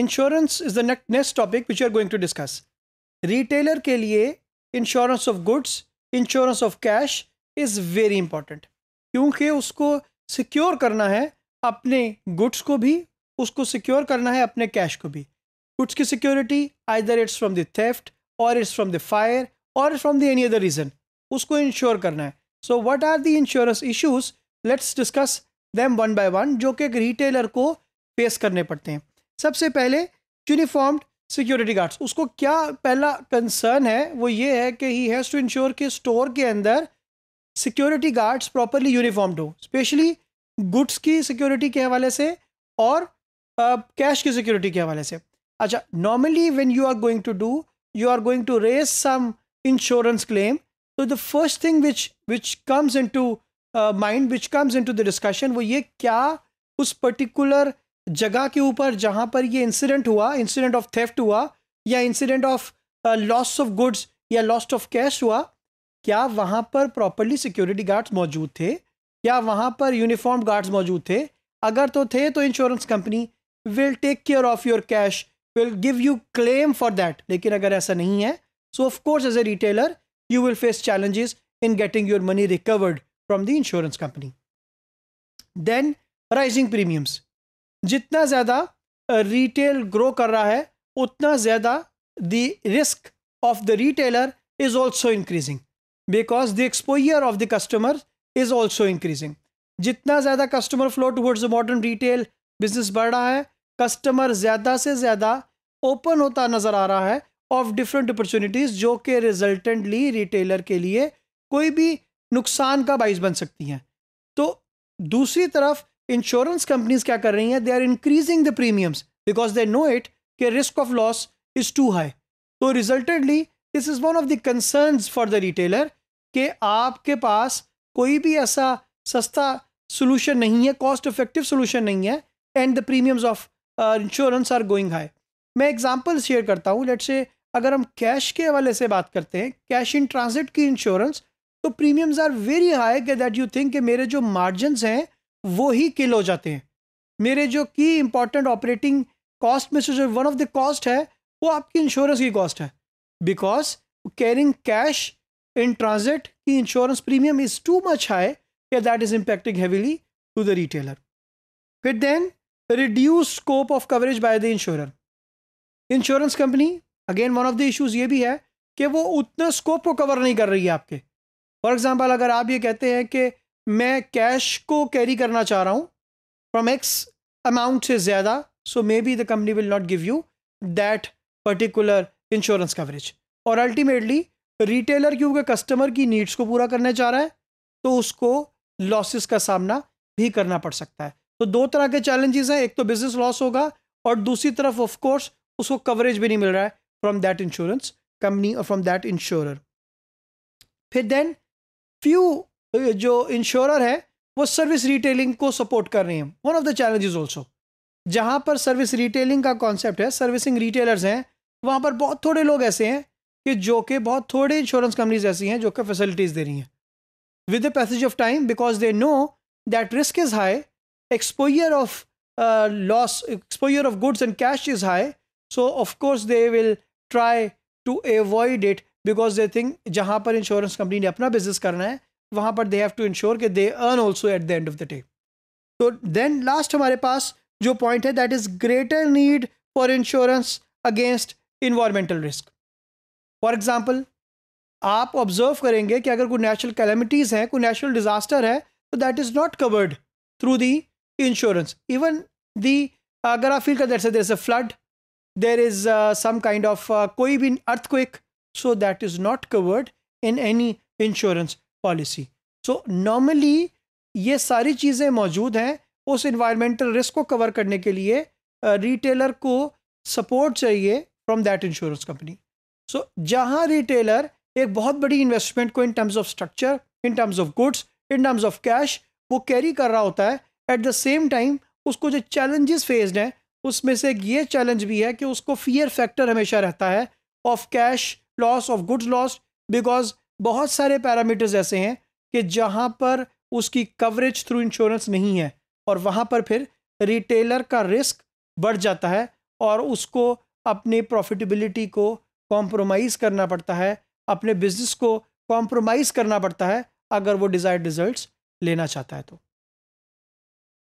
insurance is the next topic which are going to discuss retailer के लिए insurance of goods insurance of cash is very important क्योंकि उसको secure करना है अपने गुड्स को भी उसको सिक्योर करना है अपने कैश को भी गुड्स की security either it's from the theft और इट्स फ्रॉम द फायर और from the any other reason उसको इंश्योर करना है so what are the insurance issues let's discuss them one by one जो कि एक रिटेलर को फेस करने पड़ते हैं सबसे पहले यूनिफॉर्म्ड सिक्योरिटी गार्ड्स उसको क्या पहला कंसर्न है वो ये है कि ही हैज़ टू इंश्योर कि स्टोर के अंदर सिक्योरिटी गार्ड्स प्रॉपरली यूनिफॉर्म्ड हो स्पेशली गुड्स की सिक्योरिटी के हवाले से और कैश uh, की सिक्योरिटी के हवाले से अच्छा normally when you are going to do you are going to raise some insurance claim तो the first thing which which comes in to mind which comes in to the discussion वो ये क्या उस particular जगह के ऊपर जहाँ पर ये इंसिडेंट हुआ इंसिडेंट ऑफ थेफ्ट हुआ या incident of loss of goods या लॉस ऑफ कैश हुआ क्या वहाँ पर प्रॉपरली सिक्योरिटी गार्ड्स मौजूद थे क्या वहाँ पर यूनिफॉर्म गार्ड्स मौजूद थे अगर तो थे तो insurance company will take care of your cash will give you claim for that लेकिन अगर ऐसा नहीं है so of course as a retailer you will face challenges in getting your money recovered from the insurance company then rising premiums जितना ज़्यादा retail grow कर रहा है उतना ज़्यादा the risk of the retailer is also increasing because the exposure of the customer is also increasing जितना ज़्यादा customer flow towards modern retail business बढ़ रहा है कस्टमर ज़्यादा से ज़्यादा ओपन होता नज़र आ रहा है ऑफ डिफरेंट अपॉर्चुनिटीज़ जो कि रिजल्टेंटली रिटेलर के लिए कोई भी नुकसान का बाइस बन सकती हैं तो दूसरी तरफ इंश्योरेंस कंपनीज क्या कर रही हैं they are increasing the premiums because they know it कि risk of loss is too high तो resultedly this is one of the concern for the retailer कि आपके पास कोई भी ऐसा सस्ता सोल्यूशन नहीं है कॉस्ट इफेक्टिव सोल्यूशन नहीं है and the premiums of insurance are going high मैं एग्जाम्पल शेयर करता हूँ लेट से अगर हम कैश के हवाले से बात करते हैं कैश इन ट्रांजिट की इंश्योरेंस तो प्रीमियम्स आर वेरी हाई के दैट यू थिंक कि मेरे जो मार्जिन हैं वो ही किल हो जाते हैं मेरे जो की इंपॉर्टेंट ऑपरेटिंग कॉस्ट में से जो वन ऑफ द कॉस्ट है वो आपकी इंश्योरेंस की कॉस्ट है because carrying cash in transit की insurance premium is too much high के that is impacting heavily to the retailer फिर then reduce scope of coverage by the insurer insurance company again one of the issues ये भी है कि वो उतना scope को कवर नहीं कर रही है आपके फॉर एग्जाम्पल अगर आप ये कहते हैं कि मैं कैश को कैरी करना चाह रहा हूँ फ्रॉम एक्स अमाउंट से ज़्यादा so may be the company will not give you that particular insurance coverage और अल्टीमेटली रिटेलर क्योंकि कस्टमर की नीड्स को पूरा करने चाह रहा है तो उसको लॉसेस का सामना भी करना पड़ सकता है तो दो तरह के चैलेंजेस हैं एक तो बिजनेस लॉस होगा और दूसरी तरफ ऑफ कोर्स उसको कवरेज भी नहीं मिल रहा है फ्रॉम दैट इंश्योरेंस कंपनी और फ्रॉम दैट इंश्योरर फिर देन फ्यू तो जो इंश्योरर है वो सर्विस रिटेलिंग को सपोर्ट कर रही है one of the challenges also जहाँ पर सर्विस रिटेलिंग का कॉन्सेप्ट है सर्विसिंग रिटेलर्स हैं वहाँ पर बहुत थोड़े लोग ऐसे हैं कि जो कि बहुत थोड़े इंश्योरेंस कंपनीज ऐसी हैं जो कि फैसिलिटीज़ दे रही हैं with the passage of time because they know that risk is high exposure of loss exposure of goods and cash is high so of course they will try to avoid it because they think जहाँ पर insurance company ने अपना business करना है वहाँ पर they have to insure कि they earn also at the end of the day तो देन लास्ट हमारे पास जो पॉइंट है that is greater need for insurance against environmental risk for example आप ऑब्जर्व करेंगे कि अगर कोई नेचुरल कैलमिटीज़ हैं कोई नेचुरल डिज़ास्टर है तो that is not covered through the insurance even the अगर आप फील कर there is a flood there is some kind of कोई भी earthquake so that is not covered in any insurance policy so normally ये सारी चीज़ें मौजूद हैं उस इन्वायरमेंटल रिस्क को कवर करने के लिए रिटेलर को सपोर्ट चाहिए from that insurance company so जहाँ रिटेलर एक बहुत बड़ी इन्वेस्टमेंट को in terms of structure in terms of goods in terms of cash वो कैरी कर रहा होता है एट द सेम टाइम उसको जो चैलेंजेस फेस्ड हैं उसमें से एक ये चैलेंज भी है कि उसको फियर फैक्टर हमेशा रहता है of cash loss of goods loss because बहुत सारे पैरामीटर्स ऐसे हैं कि जहाँ पर उसकी कवरेज थ्रू इंश्योरेंस नहीं है और वहाँ पर फिर रिटेलर का रिस्क बढ़ जाता है और उसको अपने प्रॉफिटेबिलिटी को कॉम्प्रोमाइज़ करना पड़ता है अपने बिजनेस को कॉम्प्रोमाइज़ करना पड़ता है अगर वो डिज़ायर्ड रिजल्ट्स लेना चाहता है तो